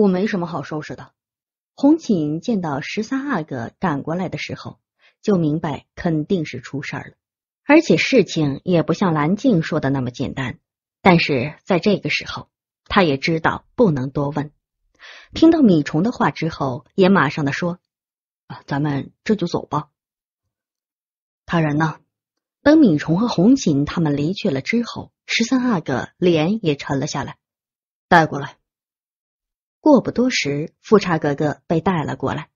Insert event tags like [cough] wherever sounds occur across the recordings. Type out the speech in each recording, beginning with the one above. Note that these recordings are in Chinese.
我没什么好收拾的。红锦见到十三阿哥赶过来的时候，就明白肯定是出事儿了，而且事情也不像蓝静说的那么简单。但是在这个时候，他也知道不能多问。听到米虫的话之后，也马上的说：“啊，咱们这就走吧。”他人呢？等米虫和红锦他们离去了之后，十三阿哥脸也沉了下来，带过来。过不多时，富察格格被带了过来。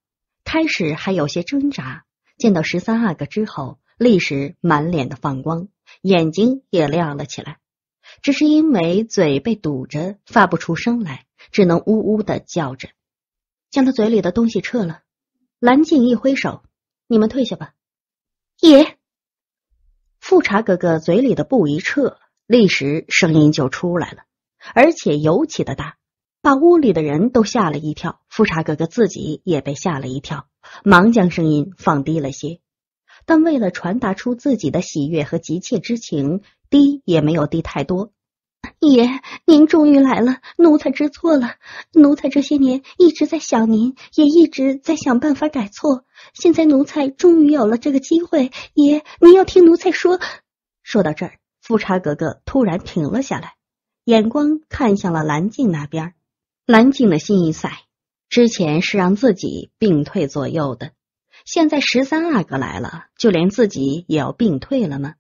开始还有些挣扎，见到十三阿哥之后，立时满脸的放光，眼睛也亮了起来。只是因为嘴被堵着，发不出声来，只能呜呜的叫着。将他嘴里的东西撤了，蓝静一挥手：“你们退下吧。”也，富察格格嘴里的布一撤，立时声音就出来了，而且尤其的大。把屋里的人都吓了一跳，富察格格自己也被吓了一跳，忙将声音放低了些，但为了传达出自己的喜悦和急切之情，低也没有低太多。爷，您终于来了，奴才知错了，奴才这些年一直在想您，也一直在想办法改错，现在奴才终于有了这个机会。爷，您要听奴才说。说到这儿，富察格格突然停了下来，眼光看向了蓝静那边。蓝静的心一塞，之前是让自己病退左右的，现在十三阿哥来了，就连自己也要病退了吗？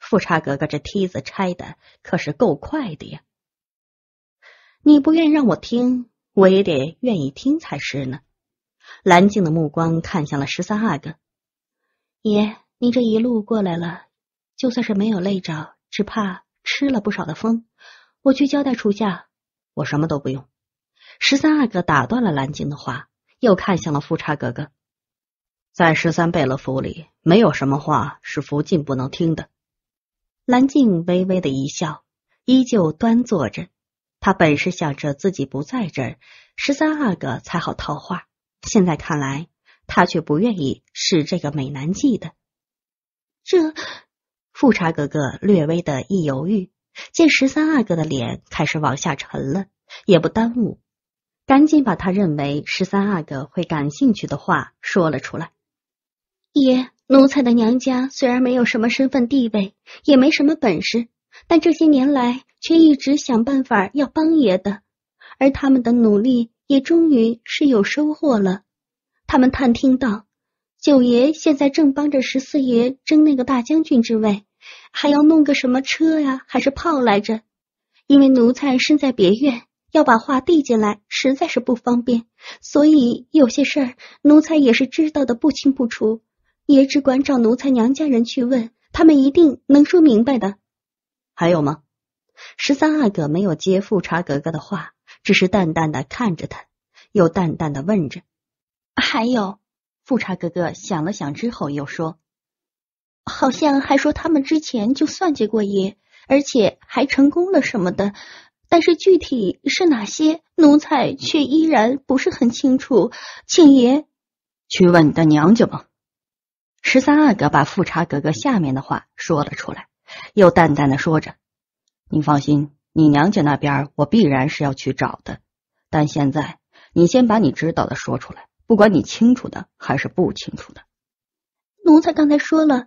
富察格格，这梯子拆的可是够快的呀！你不愿让我听，我也得愿意听才是呢。蓝静的目光看向了十三阿哥，爷，你这一路过来了，就算是没有累着，只怕吃了不少的风。我去交代楚夏，我什么都不用。十三阿哥打断了蓝静的话，又看向了富察格格。在十三贝勒府里，没有什么话是福晋不能听的。蓝静微微的一笑，依旧端坐着。他本是想着自己不在这儿，十三阿哥才好套话。现在看来，他却不愿意使这个美男计的。这富察格格略微的一犹豫，见十三阿哥的脸开始往下沉了，也不耽误。赶紧把他认为十三阿哥会感兴趣的话说了出来。爷，奴才的娘家虽然没有什么身份地位，也没什么本事，但这些年来却一直想办法要帮爷的，而他们的努力也终于是有收获了。他们探听到，九爷现在正帮着十四爷争那个大将军之位，还要弄个什么车呀，还是炮来着？因为奴才身在别院。要把话递进来实在是不方便，所以有些事儿奴才也是知道的不清不楚，也只管找奴才娘家人去问，他们一定能说明白的。还有吗？十三阿哥没有接富察格格的话，只是淡淡的看着他，又淡淡的问着。还有，富察格格想了想之后又说，好像还说他们之前就算计过爷，而且还成功了什么的。但是具体是哪些奴才却依然不是很清楚，请爷，去问你的娘家吧。十三阿哥把富察格格下面的话说了出来，又淡淡的说着：“你放心，你娘家那边我必然是要去找的。但现在你先把你知道的说出来，不管你清楚的还是不清楚的。”奴才刚才说了，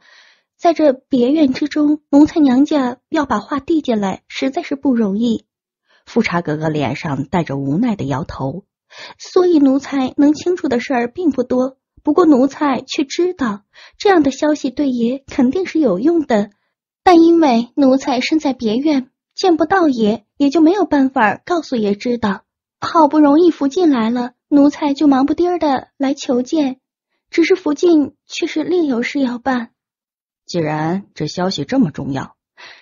在这别院之中，奴才娘家要把话递进来，实在是不容易。富察格格脸上带着无奈的摇头，所以奴才能清楚的事儿并不多。不过奴才却知道，这样的消息对爷肯定是有用的。但因为奴才身在别院，见不到爷，也就没有办法告诉爷知道。好不容易福晋来了，奴才就忙不丁儿的来求见，只是福晋却是另有事要办。既然这消息这么重要。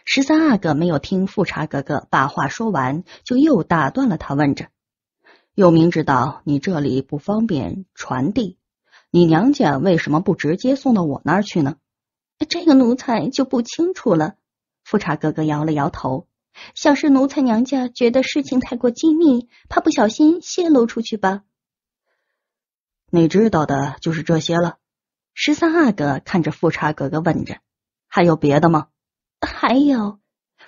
十三阿哥没有听富察格格把话说完，就又打断了他，问着：“又明知道你这里不方便传递，你娘家为什么不直接送到我那儿去呢？”这个奴才就不清楚了。富察格格摇了摇头，想是奴才娘家觉得事情太过机密，怕不小心泄露出去吧。你知道的就是这些了。十三阿哥看着富察格格问着：“还有别的吗？”还有，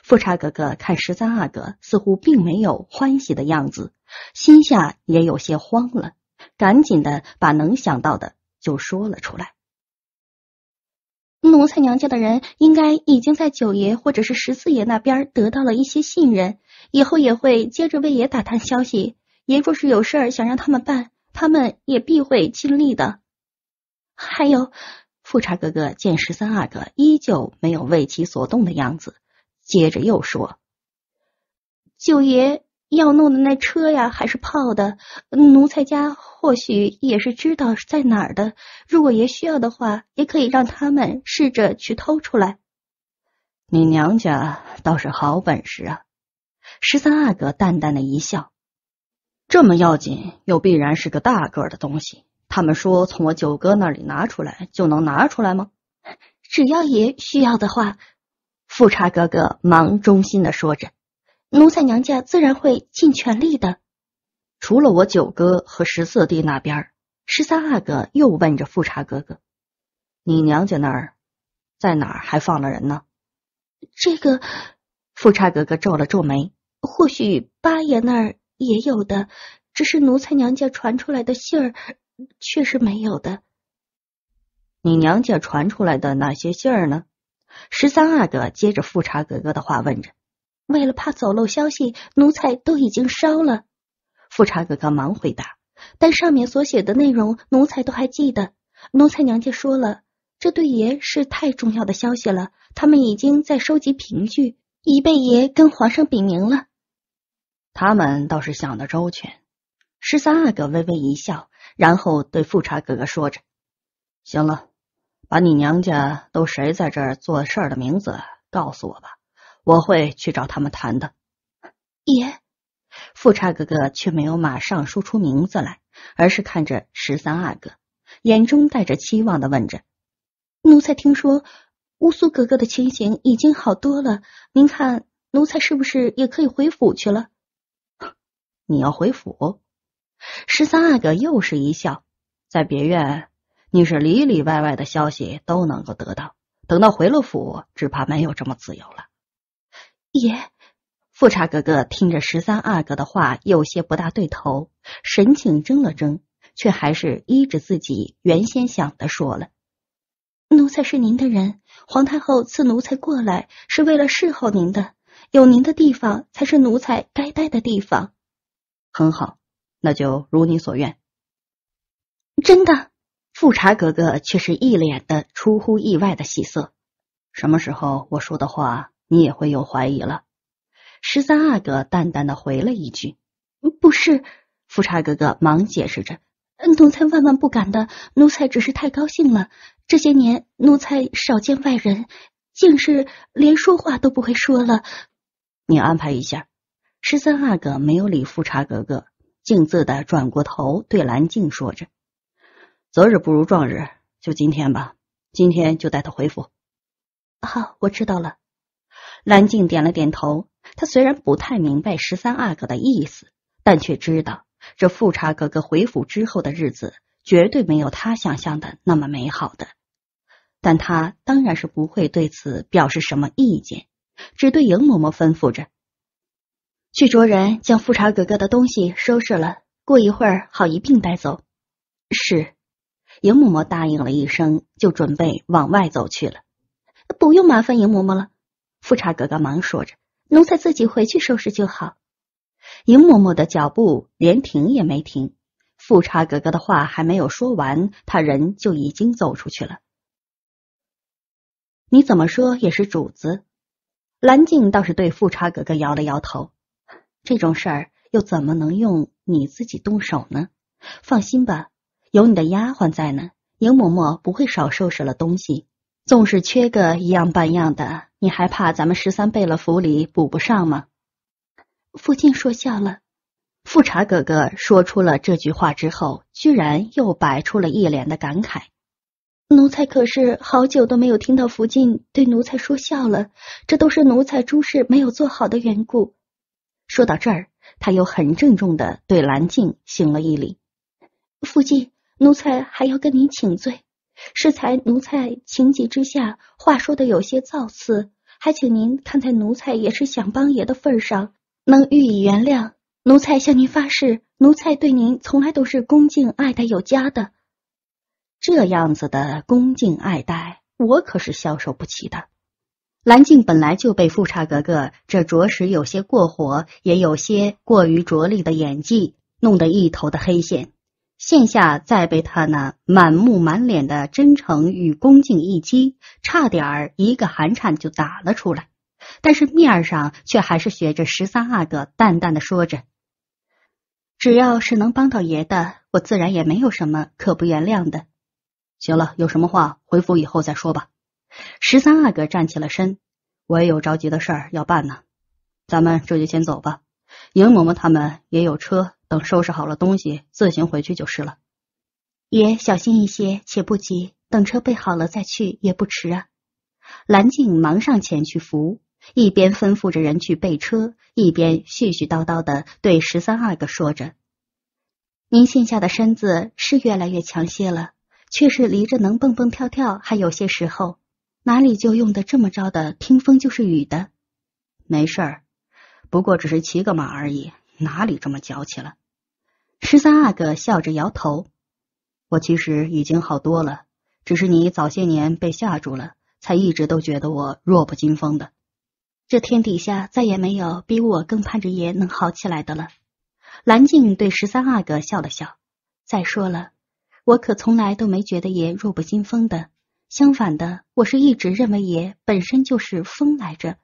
富察格格看十三阿哥似乎并没有欢喜的样子，心下也有些慌了，赶紧的把能想到的就说了出来。奴才娘家的人应该已经在九爷或者是十四爷那边得到了一些信任，以后也会接着为爷打探消息。爷若是有事儿想让他们办，他们也必会尽力的。还有。富察哥哥见十三阿哥依旧没有为其所动的样子，接着又说：“九爷要弄的那车呀，还是炮的，奴才家或许也是知道在哪儿的。如果爷需要的话，也可以让他们试着去偷出来。”你娘家倒是好本事啊！十三阿哥淡淡的一笑：“这么要紧，又必然是个大个的东西。”他们说：“从我九哥那里拿出来就能拿出来吗？只要爷需要的话。”富察哥哥忙衷心的说着：“奴才娘家自然会尽全力的。”除了我九哥和十四弟那边十三阿哥又问着富察哥哥：“你娘家那儿，在哪儿还放了人呢？”这个，富察格格皱了皱眉：“或许八爷那儿也有的，只是奴才娘家传出来的信儿。”确实没有的。你娘家传出来的那些信儿呢？十三阿哥接着富察格格的话问着。为了怕走漏消息，奴才都已经烧了。富察格格忙回答，但上面所写的内容，奴才都还记得。奴才娘家说了，这对爷是太重要的消息了。他们已经在收集凭据，已被爷跟皇上禀明了。他们倒是想得周全。十三阿哥微微一笑。然后对富察哥哥说着：“行了，把你娘家都谁在这儿做事儿的名字告诉我吧，我会去找他们谈的。”爷，富察哥哥却没有马上说出名字来，而是看着十三阿哥，眼中带着期望的问着：“奴才听说乌苏格格的情形已经好多了，您看奴才是不是也可以回府去了？” [laughs] 你要回府？十三阿哥又是一笑，在别院，你是里里外外的消息都能够得到。等到回了府，只怕没有这么自由了。爷，富察格格听着十三阿哥的话有些不大对头，神情怔了怔，却还是依着自己原先想的说了：“奴才是您的人，皇太后赐奴才过来是为了侍候您的，有您的地方才是奴才该待的地方。”很好。那就如你所愿。真的，富察格格却是一脸的出乎意外的喜色。什么时候我说的话你也会有怀疑了？十三阿哥淡淡的回了一句：“不是。”富察格格忙解释着：“奴才万万不敢的，奴才只是太高兴了。这些年奴才少见外人，竟是连说话都不会说了。”你安排一下。十三阿哥没有理富察格格。径自的转过头对蓝静说着：“择日不如撞日，就今天吧。今天就带他回府。”啊，我知道了。蓝静点了点头。他虽然不太明白十三阿哥的意思，但却知道这富察哥哥回府之后的日子绝对没有他想象的那么美好的。但他当然是不会对此表示什么意见，只对赢嬷嬷吩咐着。去着人将富察格格的东西收拾了，过一会儿好一并带走。是，赢嬷嬷答应了一声，就准备往外走去了。不用麻烦赢嬷嬷了，富察格格忙说着：“奴才自己回去收拾就好。”赢嬷嬷的脚步连停也没停。富察格格的话还没有说完，他人就已经走出去了。你怎么说也是主子，兰静倒是对富察格格摇了摇头。这种事儿又怎么能用你自己动手呢？放心吧，有你的丫鬟在呢，宁嬷嬷不会少收拾了东西。纵是缺个一样半样的，你还怕咱们十三贝勒府里补不上吗？福晋说笑了。富察哥哥说出了这句话之后，居然又摆出了一脸的感慨。奴才可是好久都没有听到福晋对奴才说笑了，这都是奴才诸事没有做好的缘故。说到这儿，他又很郑重的对兰静行了一礼。夫君，奴才还要跟您请罪。是才奴才情急之下，话说的有些造次，还请您看在奴才也是想帮爷的份上，能予以原谅。奴才向您发誓，奴才对您从来都是恭敬爱戴有加的。这样子的恭敬爱戴，我可是消受不起的。蓝静本来就被富察格格这着实有些过火，也有些过于着力的演技弄得一头的黑线，线下再被他那满目满脸的真诚与恭敬一击，差点儿一个寒颤就打了出来。但是面上却还是学着十三阿哥淡淡的说着：“只要是能帮到爷的，我自然也没有什么可不原谅的。”行了，有什么话回府以后再说吧。十三阿哥站起了身，我也有着急的事儿要办呢，咱们这就先走吧。迎嬷嬷他们也有车，等收拾好了东西，自行回去就是了。爷小心一些，且不急，等车备好了再去也不迟啊。蓝静忙上前去扶，一边吩咐着人去备车，一边絮絮叨叨的对十三阿哥说着：“您现下的身子是越来越强些了，却是离着能蹦蹦跳跳还有些时候。”哪里就用的这么着的？听风就是雨的？没事儿，不过只是骑个马而已，哪里这么娇气了？十三阿哥笑着摇头。我其实已经好多了，只是你早些年被吓住了，才一直都觉得我弱不禁风的。这天底下再也没有比我更盼着爷能好起来的了。蓝静对十三阿哥笑了笑。再说了，我可从来都没觉得爷弱不禁风的。相反的，我是一直认为爷本身就是风来着。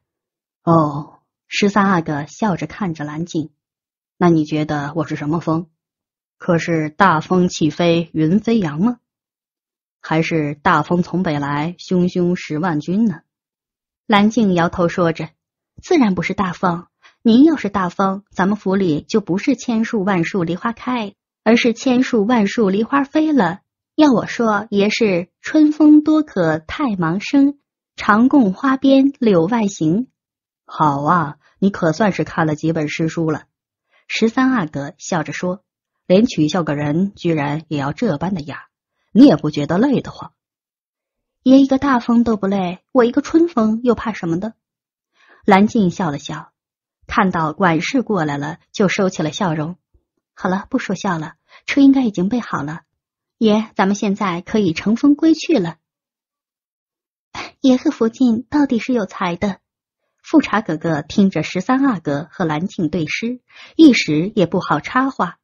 哦，十三阿哥笑着看着蓝静，那你觉得我是什么风？可是大风起飞云飞扬吗？还是大风从北来，汹汹十万军呢？蓝静摇头说着，自然不是大风。您要是大风，咱们府里就不是千树万树梨花开，而是千树万树梨花飞了。要我说，爷是春风多可太忙生，常共花边柳外行。好啊，你可算是看了几本诗书了。十三阿哥笑着说：“连取笑个人，居然也要这般的样，你也不觉得累得慌？爷一个大风都不累，我一个春风又怕什么的？”蓝静笑了笑，看到管事过来了，就收起了笑容。好了，不说笑了，车应该已经备好了。爷，咱们现在可以乘风归去了。[laughs] 爷和福晋到底是有才的。富察格格听着十三阿哥和兰静对诗，一时也不好插话。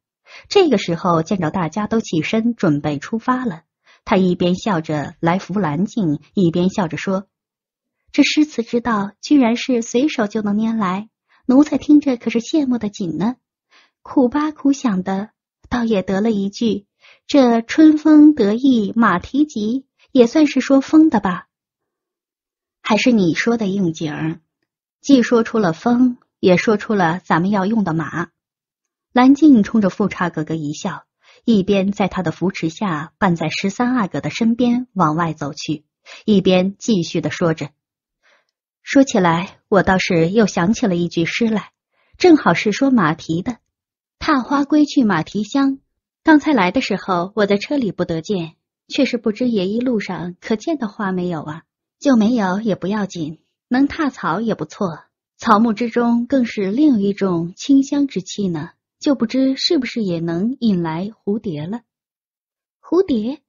这个时候见着大家都起身准备出发了，他一边笑着来扶兰静，一边笑着说：“这诗词之道，居然是随手就能拈来。奴才听着可是羡慕的紧呢，苦巴苦想的，倒也得了一句。”这春风得意马蹄疾，也算是说风的吧？还是你说的应景儿，既说出了风，也说出了咱们要用的马。蓝静冲着富察哥哥一笑，一边在他的扶持下伴在十三阿哥的身边往外走去，一边继续的说着：“说起来，我倒是又想起了一句诗来，正好是说马蹄的，踏花归去马蹄香。”刚才来的时候，我在车里不得见，却是不知爷一路上可见到花没有啊？就没有也不要紧，能踏草也不错。草木之中更是另一种清香之气呢，就不知是不是也能引来蝴蝶了？蝴蝶？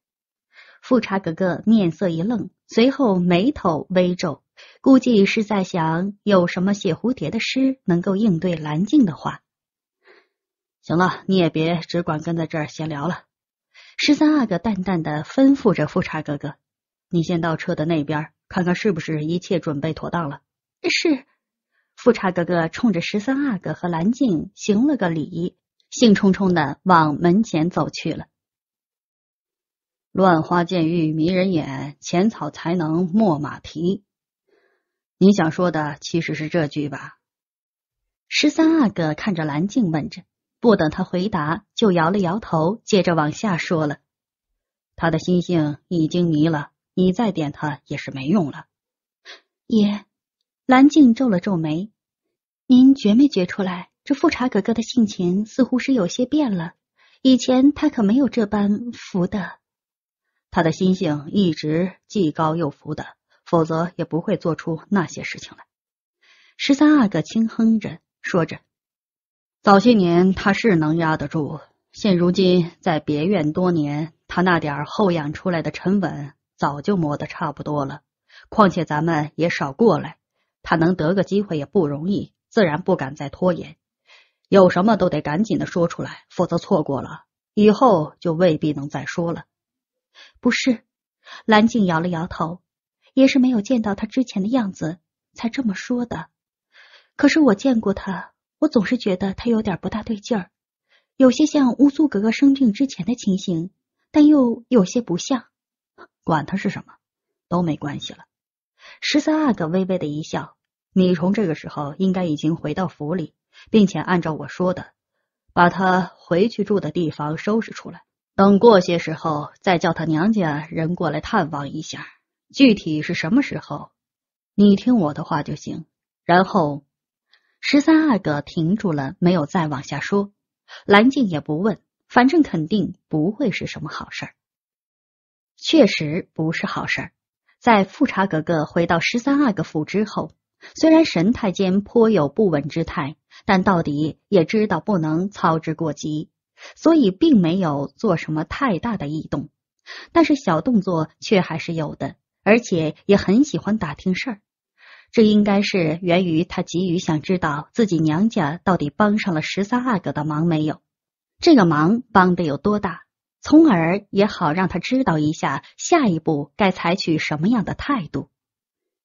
富察格格面色一愣，随后眉头微皱，估计是在想有什么写蝴蝶的诗能够应对蓝静的话。行了，你也别只管跟在这儿闲聊了。十三阿哥淡淡的吩咐着富察哥哥：“你先到车的那边，看看是不是一切准备妥当了。”是。富察哥哥冲着十三阿哥和蓝静行了个礼，兴冲冲的往门前走去了。乱花渐欲迷人眼，浅草才能没马蹄。你想说的其实是这句吧？十三阿哥看着蓝静问着。不等他回答，就摇了摇头，接着往下说了：“他的心性已经迷了，你再点他也是没用了。”爷，蓝静皱了皱眉：“您觉没觉出来，这富察格格的性情似乎是有些变了。以前他可没有这般福的，他的心性一直既高又浮的，否则也不会做出那些事情来。”十三阿哥轻哼着说着。早些年他是能压得住，现如今在别院多年，他那点儿后养出来的沉稳早就磨得差不多了。况且咱们也少过来，他能得个机会也不容易，自然不敢再拖延。有什么都得赶紧的说出来，否则错过了以后就未必能再说了。不是，蓝静摇了摇头，也是没有见到他之前的样子才这么说的。可是我见过他。我总是觉得他有点不大对劲儿，有些像乌苏格格生病之前的情形，但又有些不像。管他是什么，都没关系了。十三阿哥微微的一笑，米虫这个时候应该已经回到府里，并且按照我说的，把他回去住的地方收拾出来，等过些时候再叫他娘家人过来探望一下。具体是什么时候，你听我的话就行。然后。十三阿哥停住了，没有再往下说。蓝静也不问，反正肯定不会是什么好事儿。确实不是好事儿。在富察格格回到十三阿哥府之后，虽然神态间颇有不稳之态，但到底也知道不能操之过急，所以并没有做什么太大的异动。但是小动作却还是有的，而且也很喜欢打听事儿。这应该是源于他急于想知道自己娘家到底帮上了十三阿哥的忙没有，这个忙帮的有多大，从而也好让他知道一下下一步该采取什么样的态度。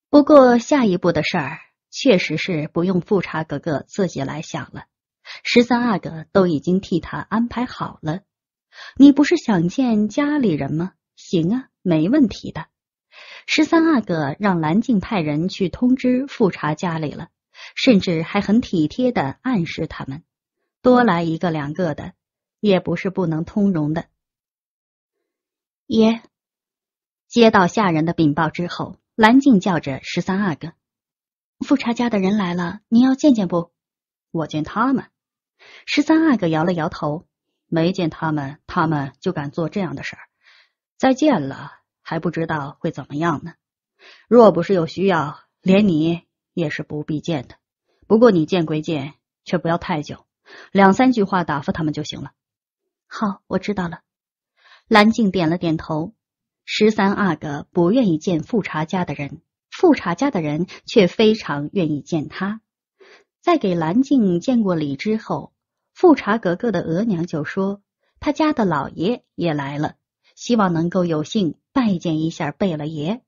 不过下一步的事儿确实是不用富察格格自己来想了，十三阿哥都已经替他安排好了。你不是想见家里人吗？行啊，没问题的。十三阿哥让兰静派人去通知富察家里了，甚至还很体贴的暗示他们，多来一个两个的也不是不能通融的。爷，接到下人的禀报之后，兰静叫着十三阿哥：“富察家的人来了，你要见见不？我见他们。”十三阿哥摇了摇头：“没见他们，他们就敢做这样的事儿。”再见了。还不知道会怎么样呢。若不是有需要，连你也是不必见的。不过你见归见，却不要太久，两三句话打发他们就行了。好，我知道了。蓝静点了点头。十三阿哥不愿意见富察家的人，富察家的人却非常愿意见他。在给蓝静见过礼之后，富察格格的额娘就说：“他家的老爷也来了，希望能够有幸。”拜见一下贝勒爷，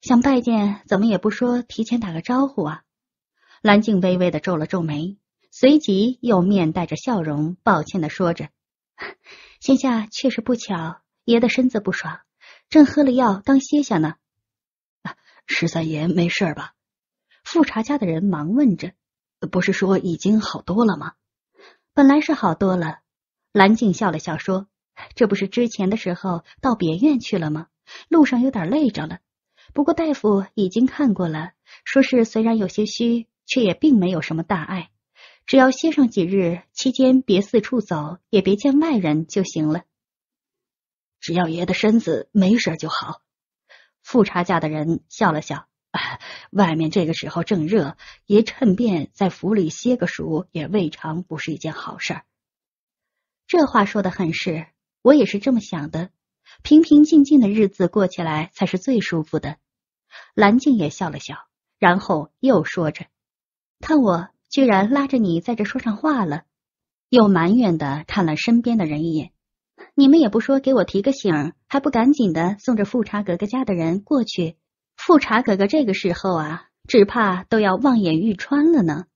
想拜见怎么也不说提前打个招呼啊？蓝静微微的皱了皱眉，随即又面带着笑容，抱歉的说着：“现 [laughs] 下确实不巧，爷的身子不爽，正喝了药当歇下呢。”十三爷没事吧？富察家的人忙问着：“不是说已经好多了吗？”本来是好多了，蓝静笑了笑说。这不是之前的时候到别院去了吗？路上有点累着了，不过大夫已经看过了，说是虽然有些虚，却也并没有什么大碍，只要歇上几日，期间别四处走，也别见外人就行了。只要爷的身子没事就好。富察家的人笑了笑，外面这个时候正热，爷趁便在府里歇个暑，也未尝不是一件好事这话说的很是。我也是这么想的，平平静静的日子过起来才是最舒服的。蓝静也笑了笑，然后又说着：“看我居然拉着你在这说上话了。”又埋怨的看了身边的人一眼：“你们也不说给我提个醒，还不赶紧的送着富察格格家的人过去？富察格格这个时候啊，只怕都要望眼欲穿了呢。”